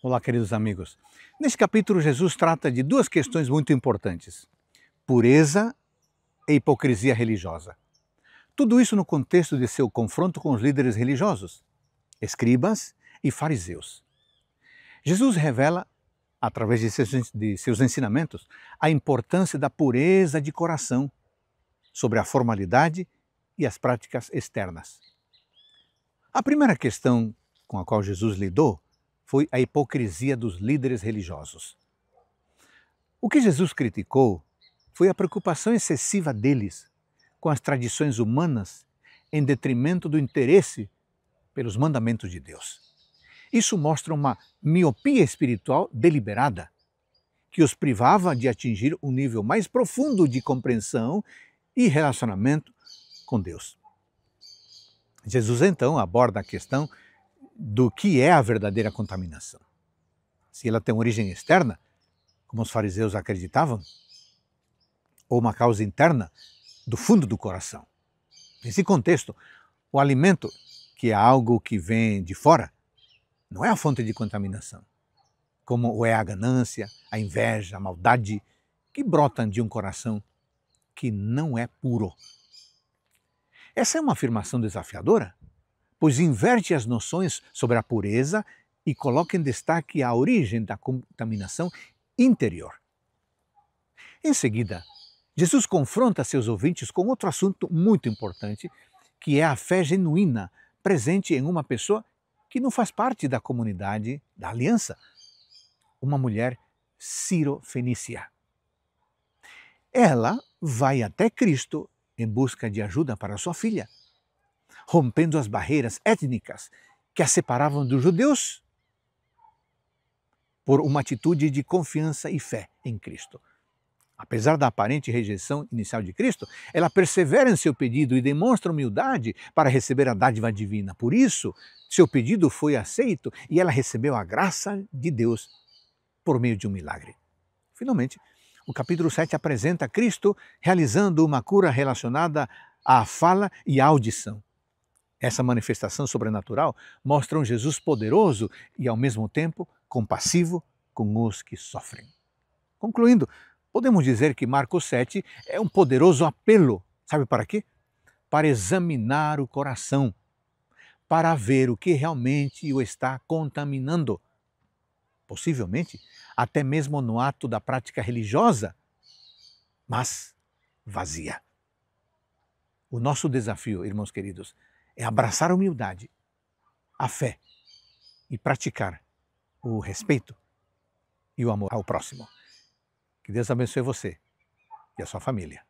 Olá, queridos amigos. Neste capítulo, Jesus trata de duas questões muito importantes: pureza e hipocrisia religiosa. Tudo isso no contexto de seu confronto com os líderes religiosos, escribas e fariseus. Jesus revela, através de seus ensinamentos, a importância da pureza de coração sobre a formalidade e as práticas externas. A primeira questão com a qual Jesus lidou foi a hipocrisia dos líderes religiosos. O que Jesus criticou foi a preocupação excessiva deles com as tradições humanas em detrimento do interesse pelos mandamentos de Deus. Isso mostra uma miopia espiritual deliberada, que os privava de atingir um nível mais profundo de compreensão e relacionamento com Deus. Jesus então aborda a questão do que é a verdadeira contaminação. Se ela tem origem externa, como os fariseus acreditavam, ou uma causa interna, do fundo do coração. Nesse contexto, o alimento, que é algo que vem de fora, não é a fonte de contaminação, como é a ganância, a inveja, a maldade, que brotam de um coração que não é puro. Essa é uma afirmação desafiadora, pois inverte as noções sobre a pureza e coloca em destaque a origem da contaminação interior. Em seguida, Jesus confronta seus ouvintes com outro assunto muito importante, que é a fé genuína presente em uma pessoa que não faz parte da comunidade da aliança, uma mulher sirofenícia. Ela vai até Cristo em busca de ajuda para sua filha rompendo as barreiras étnicas que a separavam dos judeus por uma atitude de confiança e fé em Cristo. Apesar da aparente rejeição inicial de Cristo, ela persevera em seu pedido e demonstra humildade para receber a dádiva divina. Por isso, seu pedido foi aceito e ela recebeu a graça de Deus por meio de um milagre. Finalmente, o capítulo 7 apresenta Cristo realizando uma cura relacionada à fala e à audição. Essa manifestação sobrenatural mostra um Jesus poderoso e, ao mesmo tempo, compassivo com os que sofrem. Concluindo, podemos dizer que Marcos 7 é um poderoso apelo, sabe para quê? Para examinar o coração, para ver o que realmente o está contaminando. Possivelmente, até mesmo no ato da prática religiosa, mas vazia. O nosso desafio, irmãos queridos, é abraçar a humildade, a fé e praticar o respeito e o amor ao próximo. Que Deus abençoe você e a sua família.